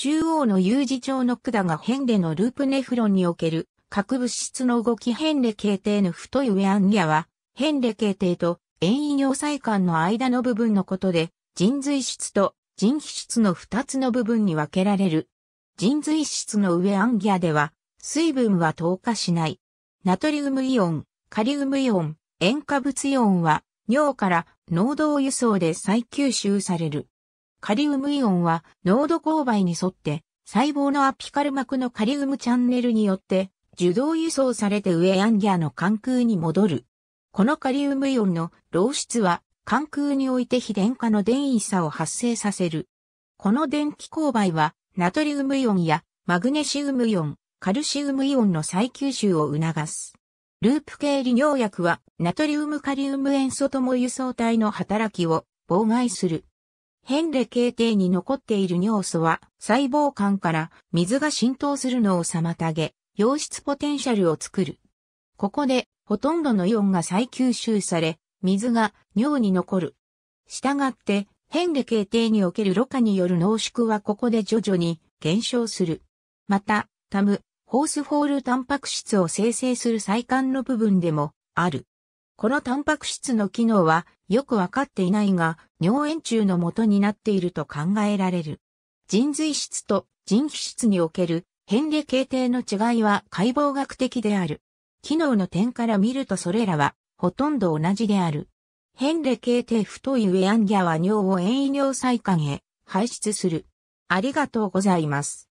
中央の U 字調の管がヘンレのループネフロンにおける核物質の動きヘンレ系底の太いウェアンギアは、ヘンレ形底と遠因要塞間の間の部分のことで、人髄質と人皮質の二つの部分に分けられる。人髄質のウェアンギアでは、水分は透過しない。ナトリウムイオン、カリウムイオン、塩化物イオンは、尿から濃度輸送で再吸収される。カリウムイオンは濃度勾配に沿って細胞のアピカル膜のカリウムチャンネルによって受動輸送されて上アンギャーの関空に戻る。このカリウムイオンの漏出は関空において非電化の電位差を発生させる。この電気勾配はナトリウムイオンやマグネシウムイオン、カルシウムイオンの再吸収を促す。ループ系利尿薬はナトリウムカリウム塩素とも輸送体の働きを妨害する。変例形態に残っている尿素は細胞間から水が浸透するのを妨げ、溶質ポテンシャルを作る。ここでほとんどのイオンが再吸収され、水が尿に残る。したがって、変例形態におけるろ過による濃縮はここで徐々に減少する。また、タム、ホースホールタンパク質を生成する細管の部分でもある。このタンパク質の機能はよくわかっていないが、尿炎中の元になっていると考えられる。腎髄質と腎皮質における変化形態の違いは解剖学的である。機能の点から見るとそれらはほとんど同じである。変化形態太というェアンギャは尿を遠位尿細管へ排出する。ありがとうございます。